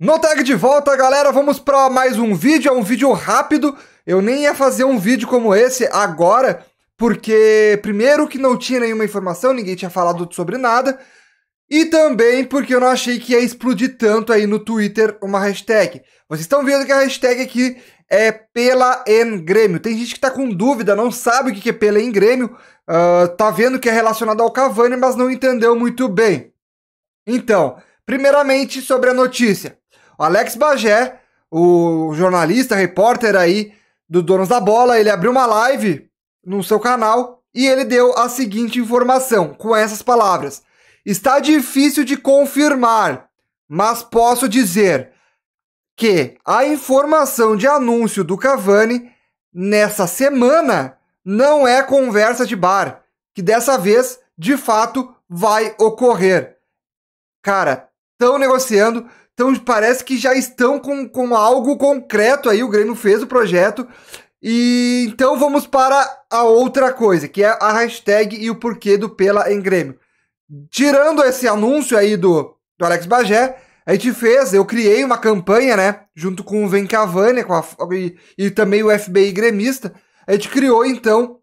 No tag de volta, galera, vamos para mais um vídeo, é um vídeo rápido. Eu nem ia fazer um vídeo como esse agora, porque primeiro que não tinha nenhuma informação, ninguém tinha falado sobre nada, e também porque eu não achei que ia explodir tanto aí no Twitter uma hashtag. Vocês estão vendo que a hashtag aqui é pela em Grêmio. Tem gente que tá com dúvida, não sabe o que é pela em Grêmio, uh, tá vendo que é relacionado ao Cavani, mas não entendeu muito bem. Então, primeiramente sobre a notícia. Alex Bagé, o jornalista, repórter aí do Donos da Bola, ele abriu uma live no seu canal e ele deu a seguinte informação com essas palavras: Está difícil de confirmar, mas posso dizer que a informação de anúncio do Cavani nessa semana não é conversa de bar, que dessa vez, de fato, vai ocorrer. Cara, estão negociando, então parece que já estão com, com algo concreto aí, o Grêmio fez o projeto. E então vamos para a outra coisa, que é a hashtag e o porquê do Pela em Grêmio. Tirando esse anúncio aí do, do Alex Bagé, a gente fez, eu criei uma campanha, né, junto com o Vencavane com a, e, e também o FBI gremista. A gente criou então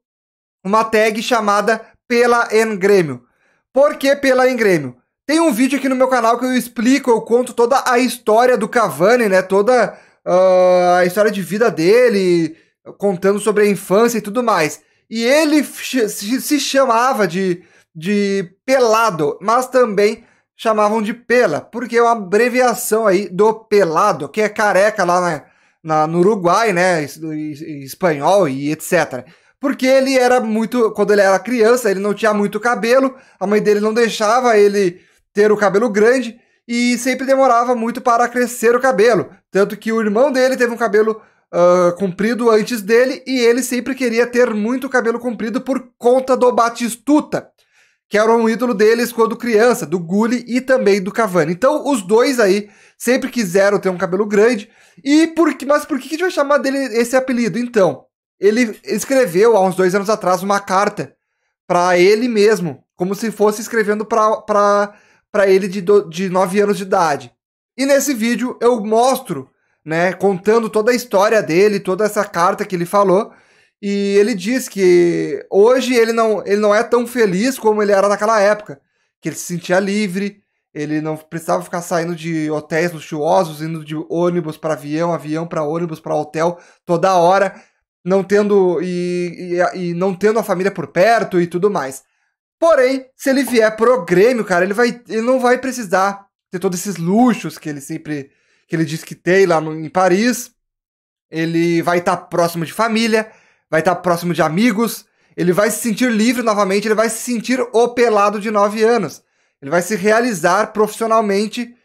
uma tag chamada Pela em Grêmio. Por que Pela em Grêmio? Tem um vídeo aqui no meu canal que eu explico, eu conto toda a história do Cavani, né? Toda uh, a história de vida dele, contando sobre a infância e tudo mais. E ele se chamava de, de Pelado, mas também chamavam de Pela, porque é uma abreviação aí do Pelado, que é careca lá na, na, no Uruguai, né? Em espanhol e etc porque ele era muito. Quando ele era criança, ele não tinha muito cabelo, a mãe dele não deixava ele ter o cabelo grande e sempre demorava muito para crescer o cabelo. Tanto que o irmão dele teve um cabelo uh, comprido antes dele e ele sempre queria ter muito cabelo comprido por conta do Batistuta, que era um ídolo deles quando criança, do Gulli e também do Cavani. Então os dois aí sempre quiseram ter um cabelo grande. E por que, mas por que a gente vai chamar dele esse apelido? Então, ele escreveu há uns dois anos atrás uma carta para ele mesmo, como se fosse escrevendo para para ele de, do, de 9 anos de idade. E nesse vídeo eu mostro, né, contando toda a história dele, toda essa carta que ele falou. E ele diz que hoje ele não, ele não é tão feliz como ele era naquela época, que ele se sentia livre, ele não precisava ficar saindo de hotéis luxuosos, indo de ônibus para avião, avião para ônibus, para hotel toda hora, não tendo e, e, e não tendo a família por perto e tudo mais. Porém, se ele vier pro Grêmio, cara, ele, vai, ele não vai precisar ter todos esses luxos que ele sempre. que ele diz que tem lá no, em Paris. Ele vai estar tá próximo de família, vai estar tá próximo de amigos, ele vai se sentir livre novamente, ele vai se sentir o pelado de 9 anos. Ele vai se realizar profissionalmente,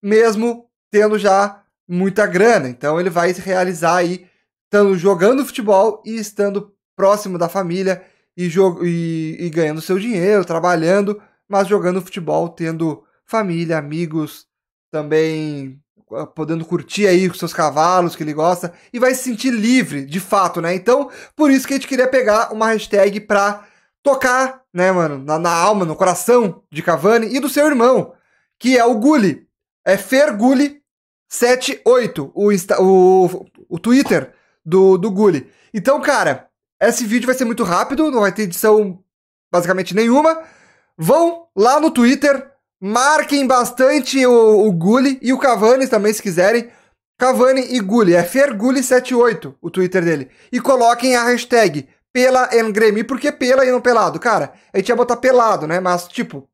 mesmo tendo já muita grana. Então ele vai se realizar aí, estando jogando futebol e estando próximo da família e, e, e ganhando seu dinheiro, trabalhando, mas jogando futebol, tendo família, amigos, também ah, podendo curtir aí com seus cavalos que ele gosta e vai se sentir livre, de fato, né? Então, por isso que a gente queria pegar uma hashtag pra tocar, né, mano, na, na alma, no coração de Cavani e do seu irmão, que é o Gulli. É Fergulli78, o, o, o Twitter do, do Gulli. Então, cara, esse vídeo vai ser muito rápido, não vai ter edição basicamente nenhuma. Vão lá no Twitter, marquem bastante o, o Gulli e o Cavani também, se quiserem. Cavani e Gulli, é Fergulli78 o Twitter dele. E coloquem a hashtag pela Engremi. Por que pela e não pelado? Cara, a gente ia botar pelado, né? Mas, tipo,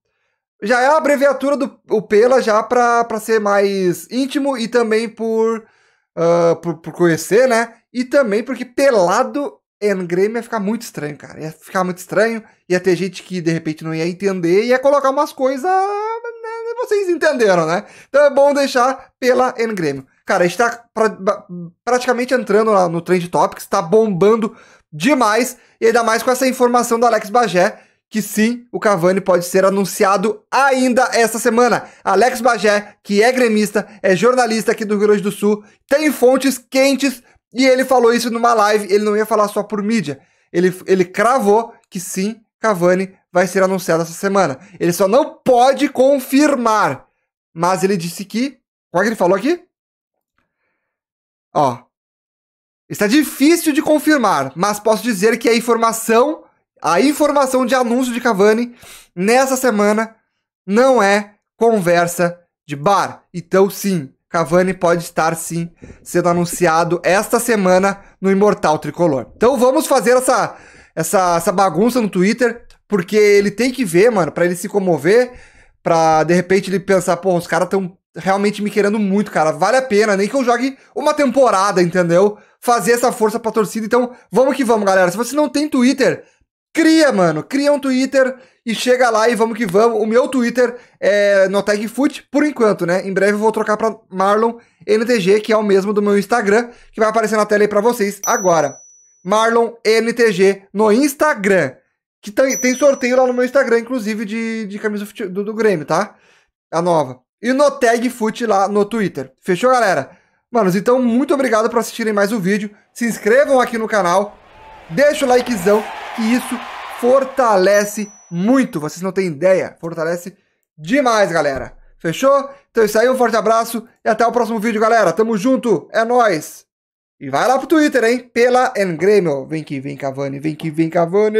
já é a abreviatura do o pela já pra, pra ser mais íntimo e também por, uh, por, por conhecer, né? E também porque pelado endgame é, ia ficar muito estranho, cara. Ia ficar muito estranho, ia ter gente que de repente não ia entender, ia colocar umas coisas. Né, vocês entenderam, né? Então é bom deixar pela endgame. Cara, a gente tá pra, praticamente entrando lá no Trend Topics, tá bombando demais, e ainda mais com essa informação do Alex Bagé, que sim, o Cavani pode ser anunciado ainda esta semana. Alex Bagé, que é gremista, é jornalista aqui do Rio Grande do Sul, tem fontes quentes e ele falou isso numa live, ele não ia falar só por mídia. Ele, ele cravou que sim, Cavani vai ser anunciado essa semana. Ele só não pode confirmar. Mas ele disse que. Qual é que ele falou aqui? Ó. Está difícil de confirmar, mas posso dizer que a informação, a informação de anúncio de Cavani nessa semana não é conversa de bar. Então, sim, Cavani pode estar sim sendo anunciado esta semana no Imortal Tricolor. Então vamos fazer essa, essa, essa bagunça no Twitter, porque ele tem que ver, mano, para ele se comover, para de repente ele pensar, pô, os caras estão realmente me querendo muito, cara. Vale a pena, nem que eu jogue uma temporada, entendeu? Fazer essa força pra torcida. Então, vamos que vamos, galera. Se você não tem Twitter, Cria, mano, cria um Twitter e chega lá e vamos que vamos. O meu Twitter é no tag Foot, por enquanto, né? Em breve eu vou trocar para Marlon NTG, que é o mesmo do meu Instagram, que vai aparecer na tela aí para vocês agora. Marlon NTG no Instagram. Que tem, sorteio lá no meu Instagram, inclusive, de, de camisa do, do Grêmio, tá? A nova. E no tag Foot lá no Twitter. Fechou, galera? Manos, então muito obrigado por assistirem mais o vídeo. Se inscrevam aqui no canal. Deixa o likezão que isso fortalece muito. Vocês não têm ideia. Fortalece demais, galera. Fechou? Então é isso aí, um forte abraço e até o próximo vídeo, galera. Tamo junto, é nós. E vai lá pro Twitter, hein? Pela Engrêmio. Vem que vem, Cavani. Vem que vem, Cavani.